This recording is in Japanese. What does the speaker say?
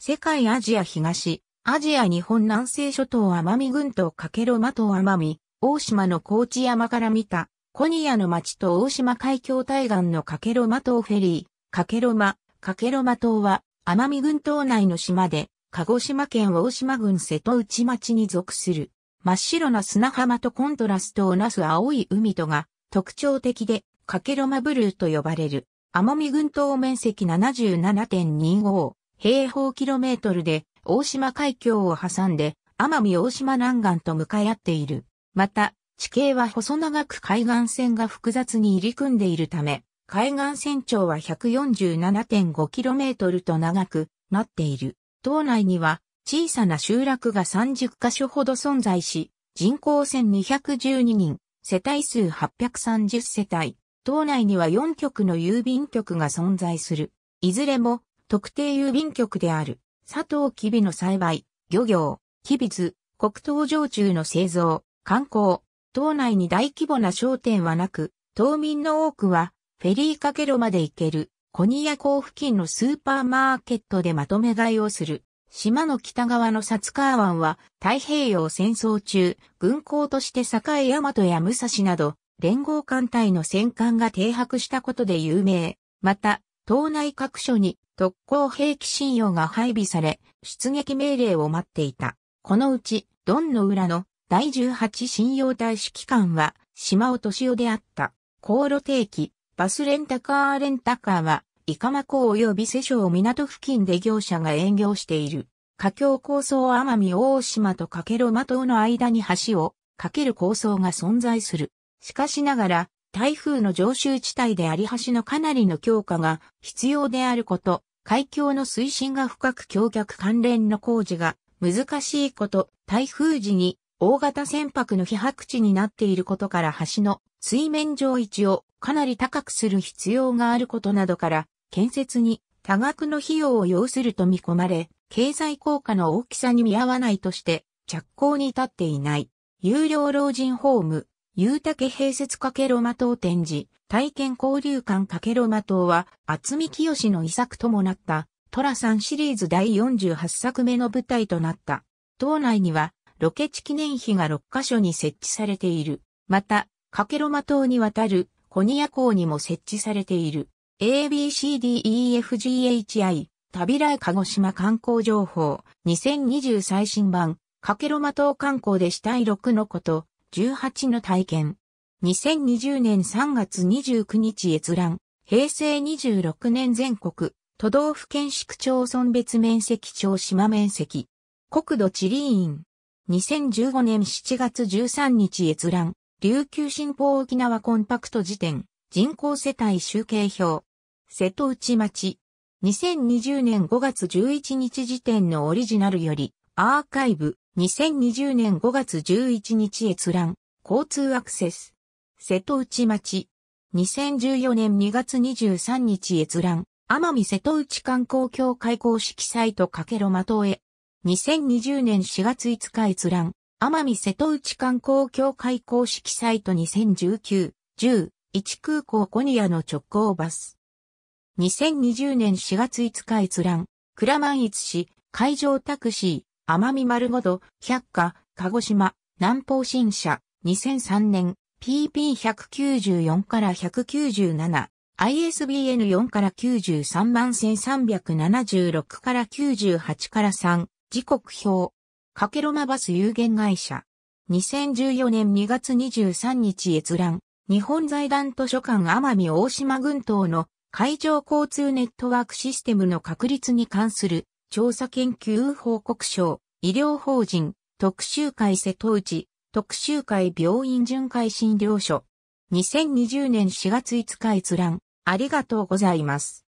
世界アジア東、アジア日本南西諸島奄美群島かけろま島奄美、大島の高知山から見た、コニアの町と大島海峡対岸のかけろま島フェリー、かけろま、かけろま島は、奄美群島内の島で、鹿児島県大島郡瀬戸内町に属する。真っ白な砂浜とコントラストをなす青い海とが特徴的で、かけろまブルーと呼ばれる。奄美群島面積77.25平方キロメートルで大島海峡を挟んで奄美大島南岸と向かい合っている。また、地形は細長く海岸線が複雑に入り組んでいるため、海岸線長は1 4 7 5トルと長くなっている。島内には小さな集落が30カ所ほど存在し、人口1212人、世帯数830世帯。島内には4局の郵便局が存在する。いずれも特定郵便局である、佐藤キビの栽培、漁業、キビズ、黒糖焼酎の製造、観光、島内に大規模な商店はなく、島民の多くは、フェリーかけろまで行ける、コニヤ港付近のスーパーマーケットでまとめ買いをする。島の北側の札川湾は太平洋戦争中、軍港として栄大和や武蔵など、連合艦隊の戦艦が停泊したことで有名。また、島内各所に特攻兵器信用が配備され、出撃命令を待っていた。このうち、ドンの裏の第18信用大指揮官は、島を敏夫であった。航路定期、バスレンタカーレンタカーは、イカマ港及び世省港付近で業者が営業している。架橋構想奄美大島とかけろ間島の間に橋を架ける構想が存在する。しかしながら、台風の常習地帯であり橋のかなりの強化が必要であること、海峡の水深が深く橋脚関連の工事が難しいこと、台風時に大型船舶の被迫地になっていることから橋の水面上位置をかなり高くする必要があることなどから建設に多額の費用を要すると見込まれ、経済効果の大きさに見合わないとして着工に至っていない。有料老人ホーム、た竹併設かけろま島展示、体験交流館かけろま島は、厚見清の遺作ともなった、寅さんシリーズ第48作目の舞台となった。島内には、ロケ地記念碑が6カ所に設置されている。また、かけろま島にわたる、コニア港にも設置されている。ABCDEFGHI、旅来鹿児島観光情報、2020最新版、かけろま島観光でしたい6のこと、18の体験。2020年3月29日閲覧。平成26年全国、都道府県市区町村別面積町島面積。国土地理院。2015年7月13日閲覧。琉球新報沖縄コンパクト辞典。人口世帯集計表。瀬戸内町。2020年5月11日時点のオリジナルより、アーカイブ。2020年5月11日閲覧、交通アクセス。瀬戸内町。2014年2月23日閲覧、奄美瀬戸内観光協会公式サイトかけろまとえ。2020年4月5日閲覧、奄美瀬戸内観光協会公式サイト2019、10、1空港コニアの直行バス。2020年4月5日閲覧、クラマン市、海上タクシー、奄美丸ごと、百科、鹿児島、南方新社、2003年、pp194 から197、ISBN4 から93万1376から98から3、時刻表、かけろまバス有限会社。2014年2月23日閲覧、日本財団図書館奄美大島群島の海上交通ネットワークシステムの確立に関する調査研究報告書、医療法人、特集会瀬戸内、特集会病院巡回診療所。2020年4月5日閲覧、ありがとうございます。